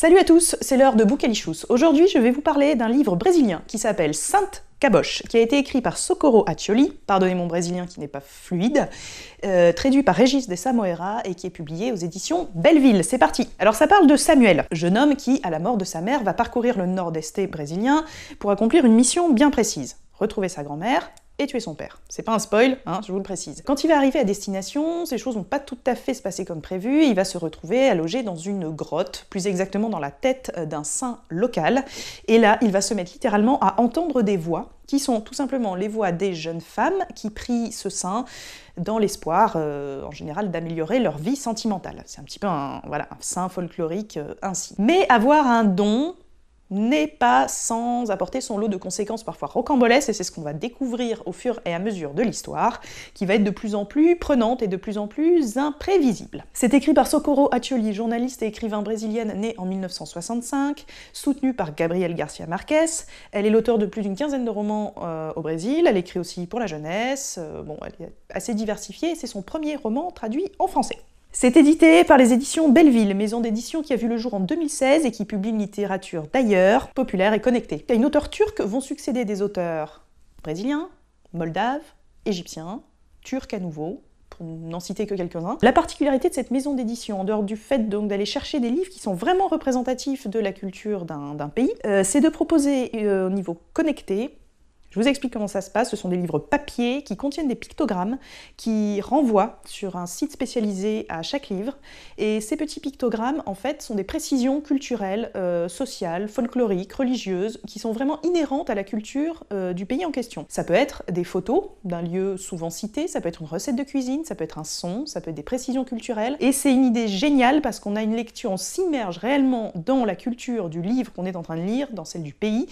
Salut à tous, c'est l'heure de Boucalichous. Aujourd'hui, je vais vous parler d'un livre brésilien qui s'appelle Sainte Caboche, qui a été écrit par Socorro Accioli, pardonnez mon brésilien qui n'est pas fluide, euh, traduit par Régis de Samoera et qui est publié aux éditions Belleville. C'est parti Alors ça parle de Samuel, jeune homme qui, à la mort de sa mère, va parcourir le nord-est brésilien pour accomplir une mission bien précise retrouver sa grand-mère et tuer son père. C'est pas un spoil, hein, je vous le précise. Quand il va arriver à destination, ces choses vont pas tout à fait se passer comme prévu, il va se retrouver à loger dans une grotte, plus exactement dans la tête euh, d'un saint local, et là il va se mettre littéralement à entendre des voix qui sont tout simplement les voix des jeunes femmes qui prient ce saint dans l'espoir, euh, en général, d'améliorer leur vie sentimentale. C'est un petit peu un, voilà, saint folklorique euh, ainsi. Mais avoir un don, n'est pas sans apporter son lot de conséquences parfois rocambolesques, et c'est ce qu'on va découvrir au fur et à mesure de l'histoire, qui va être de plus en plus prenante et de plus en plus imprévisible. C'est écrit par Socorro Accioli, journaliste et écrivain brésilienne née en 1965, soutenue par Gabriel Garcia Marquez. Elle est l'auteur de plus d'une quinzaine de romans euh, au Brésil, elle écrit aussi pour la jeunesse, euh, bon, elle est assez diversifiée, c'est son premier roman traduit en français. C'est édité par les éditions Belleville, maison d'édition qui a vu le jour en 2016 et qui publie une littérature d'ailleurs populaire et connectée. À une auteur turque vont succéder des auteurs brésiliens, moldaves, égyptiens, turcs à nouveau, pour n'en citer que quelques-uns. La particularité de cette maison d'édition, en dehors du fait donc d'aller chercher des livres qui sont vraiment représentatifs de la culture d'un pays, euh, c'est de proposer euh, au niveau connecté je vous explique comment ça se passe. Ce sont des livres papier qui contiennent des pictogrammes qui renvoient sur un site spécialisé à chaque livre. Et ces petits pictogrammes, en fait, sont des précisions culturelles, euh, sociales, folkloriques, religieuses, qui sont vraiment inhérentes à la culture euh, du pays en question. Ça peut être des photos d'un lieu souvent cité, ça peut être une recette de cuisine, ça peut être un son, ça peut être des précisions culturelles. Et c'est une idée géniale parce qu'on a une lecture, on s'immerge réellement dans la culture du livre qu'on est en train de lire, dans celle du pays,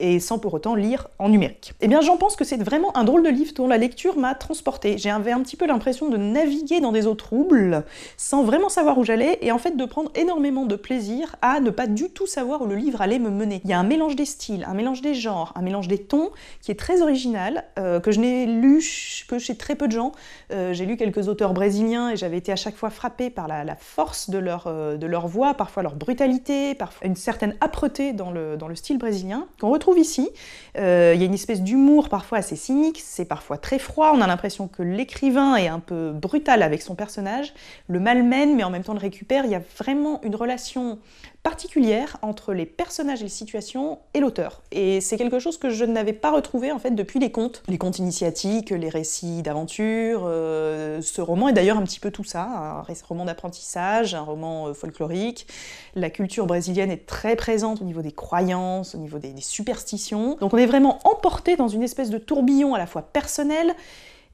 et sans pour autant lire en numérique. Eh bien, j'en pense que c'est vraiment un drôle de livre dont la lecture m'a transporté J'avais un petit peu l'impression de naviguer dans des eaux troubles sans vraiment savoir où j'allais et en fait de prendre énormément de plaisir à ne pas du tout savoir où le livre allait me mener. Il y a un mélange des styles, un mélange des genres, un mélange des tons qui est très original, euh, que je n'ai lu que chez très peu de gens. Euh, j'ai lu quelques auteurs brésiliens et j'avais été à chaque fois frappé par la, force de leur, euh, de leur voix, parfois leur brutalité, parfois une certaine âpreté dans le, dans le style brésilien qu'on retrouve ici. Il y a une espèce d'humour parfois assez cynique, c'est parfois très froid, on a l'impression que l'écrivain est un peu brutal avec son personnage, le malmène mais en même temps le récupère, il y a vraiment une relation particulière entre les personnages et les situations et l'auteur. Et c'est quelque chose que je n'avais pas retrouvé en fait depuis les contes. Les contes initiatiques, les récits d'aventure, euh, ce roman est d'ailleurs un petit peu tout ça, un roman d'apprentissage, un roman euh, folklorique. La culture brésilienne est très présente au niveau des croyances, au niveau des superstitions. Donc on est vraiment emporté dans une espèce de tourbillon à la fois personnel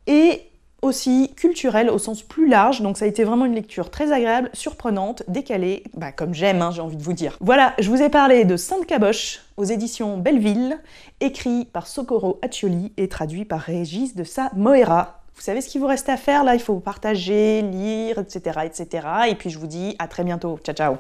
et aussi culturel au sens plus large, donc ça a été vraiment une lecture très agréable, surprenante, décalée, bah comme j'aime, hein, j'ai envie de vous dire. Voilà, je vous ai parlé de Sainte Caboche aux éditions Belleville, écrit par Socorro Accioli et traduit par Régis de Sa Moera. Vous savez ce qu'il vous reste à faire là, il faut partager, lire, etc., etc. Et puis je vous dis à très bientôt, ciao ciao.